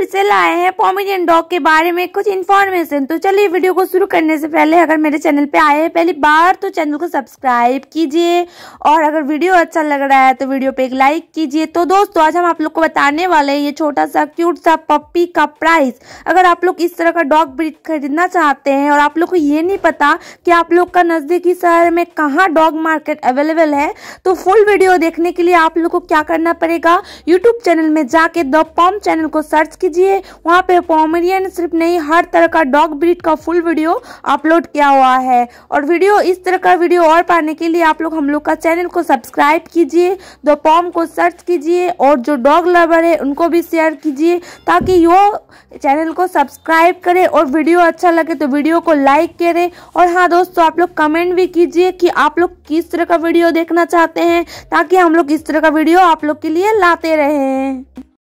फिर से लाए हैं पॉमिडियन डॉग के बारे में कुछ इन्फॉर्मेशन तो चलिए वीडियो को शुरू करने से पहले अगर मेरे चैनल पे आए हैं पहली बार तो चैनल को सब्सक्राइब कीजिए और अगर वीडियो अच्छा लग रहा है तो वीडियो पे एक लाइक कीजिए तो दोस्तों आज हम आप लोग को बताने वाले हैं ये छोटा सा क्यूट सा पप्पी का प्राइस अगर आप लोग इस तरह का डॉग ब्रिज खरीदना चाहते हैं और आप लोग को ये नहीं पता कि आप लोग का नज़दीकी शहर में कहाँ डॉग मार्केट अवेलेबल है तो फुल वीडियो देखने के लिए आप लोग को क्या करना पड़ेगा यूट्यूब चैनल में जाके द पॉम चैनल को सर्च कीजिए वहाँ पे पॉमरियन सिर्फ नहीं हर तरह का डॉग ब्रीड का फुल वीडियो अपलोड किया हुआ है और वीडियो इस तरह का वीडियो और पाने के लिए आप लोग हम लोग का चैनल को सब्सक्राइब कीजिए दो पॉम को सर्च कीजिए और जो डॉग लवर है उनको भी शेयर कीजिए ताकि वो चैनल को सब्सक्राइब करें और वीडियो अच्छा लगे तो वीडियो को लाइक करें और हाँ दोस्तों आप लोग कमेंट भी कीजिए कि आप लोग किस तरह का वीडियो देखना चाहते हैं ताकि हम लोग इस तरह का वीडियो आप लोग के लिए लाते रहें